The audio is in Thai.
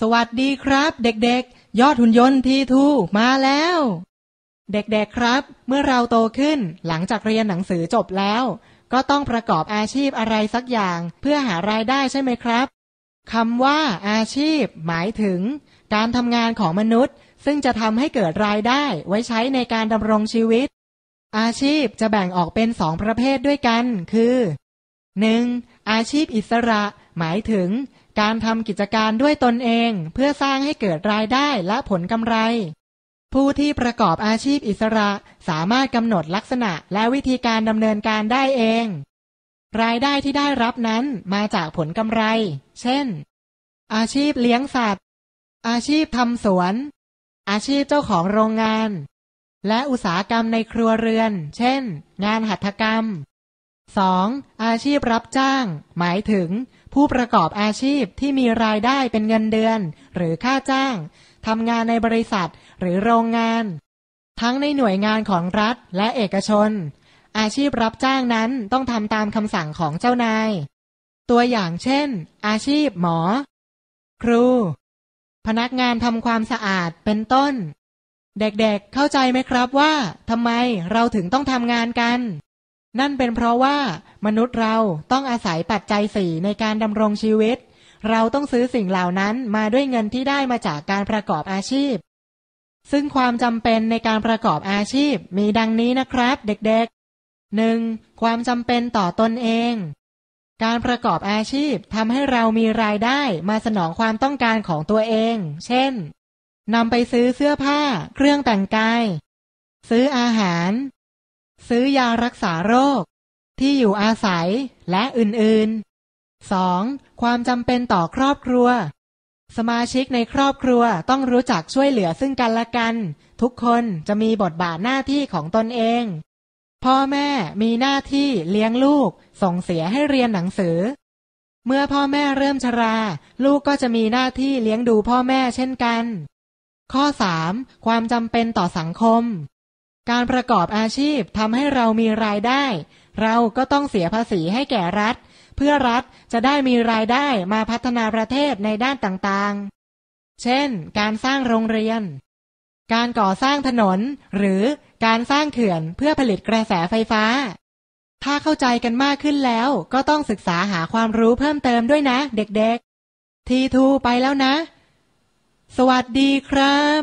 สวัสดีครับเด็กๆ ยอดหุ่นยนต์ทีทูมาแล้ว เด็กๆครับ เมื่อเราโตขึ้นหลังจากเรียนหนังสือจบแล้ว ก็ต้องประกอบอาชีพอะไรสักอย่างเพื่อหารายได้ใช่ไหมครับคำว่าอาชีพหมายถึง การทำงานของมนุษย์ ซึ่งจะทำให้เกิดรายได้ไว้ใช้ในการดำรงชีวิต อาชีพจะแบ่งออกเป็นสองประเภทด้วยกัน คือ 1. อาชีพอิสระหมายถึงการทำกิจการด้วยตนเองเพื่อสร้างให้เกิดรายได้และผลกำไร ผู้ที่ประกอบอาชีพอิสระสามารถกำหนดลักษณะและวิธีการดำเนินการได้เอง รายได้ที่ได้รับนั้นมาจากผลกำไร เช่น อาชีพเลี้ยงสัตว์ อาชีพทำสวน อาชีพเจ้าของโรงงาน และอุตสาหกรรมในครัวเรือน เช่น งานหัตถกรรม 2. อาชีพรับจ้าง หมายถึง ผู้ประกอบอาชีพที่มีรายได้เป็นเงินเดือน หรือค่าจ้าง ทำงานในบริษัทหรือโรงงาน ทั้งในหน่วยงานของรัฐและเอกชน อาชีพรับจ้างนั้นต้องทำตามคำสั่งของเจ้านาย ตัวอย่างเช่น อาชีพหมอ ครู พนักงานทำความสะอาดเป็นต้น เด็กๆเข้าใจไหมครับว่า ทำไมเราถึงต้องทำงานกันนั่นเป็นเพราะว่า มนุษย์เราต้องอาศัยปัจจัยสี่ในการดำรงชีวิต เราต้องซื้อสิ่งเหล่านั้นมาด้วยเงินที่ได้มาจากการประกอบอาชีพ ซึ่งความจำเป็นในการประกอบอาชีพมีดังนี้นะครับ เด็กๆหนึ่งความจำเป็นต่อตนเอง การประกอบอาชีพทำให้เรามีรายได้มาสนองความต้องการของตัวเอง เช่น นำไปซื้อเสื้อผ้า เครื่องแต่งกายซื้ออาหารซื้อยารักษาโรค ที่อยู่อาศัยและอื่นๆ 2. ความจำเป็นต่อครอบครัว สมาชิกในครอบครัวต้องรู้จักช่วยเหลือซึ่งกันและกัน ทุกคนจะมีบทบาทหน้าที่ของตนเอง พ่อแม่มีหน้าที่เลี้ยงลูก ส่งเสียให้เรียนหนังสือ เมื่อพ่อแม่เริ่มชรา ลูกก็จะมีหน้าที่เลี้ยงดูพ่อแม่เช่นกัน ข้อ 3. ความจำเป็นต่อสังคมการประกอบอาชีพทำให้เรามีรายได้ เราก็ต้องเสียภาษีให้แก่รัฐ เพื่อรัฐจะได้มีรายได้มาพัฒนาประเทศในด้านต่างๆ เช่นการสร้างโรงเรียน การก่อสร้างถนนหรือการสร้างเขื่อนเพื่อผลิตกระแสไฟฟ้า ถ้าเข้าใจกันมากขึ้นแล้วก็ต้องศึกษาหาความรู้เพิ่มเติมด้วยนะ เด็กๆทีทูไปแล้วนะ สวัสดีครับ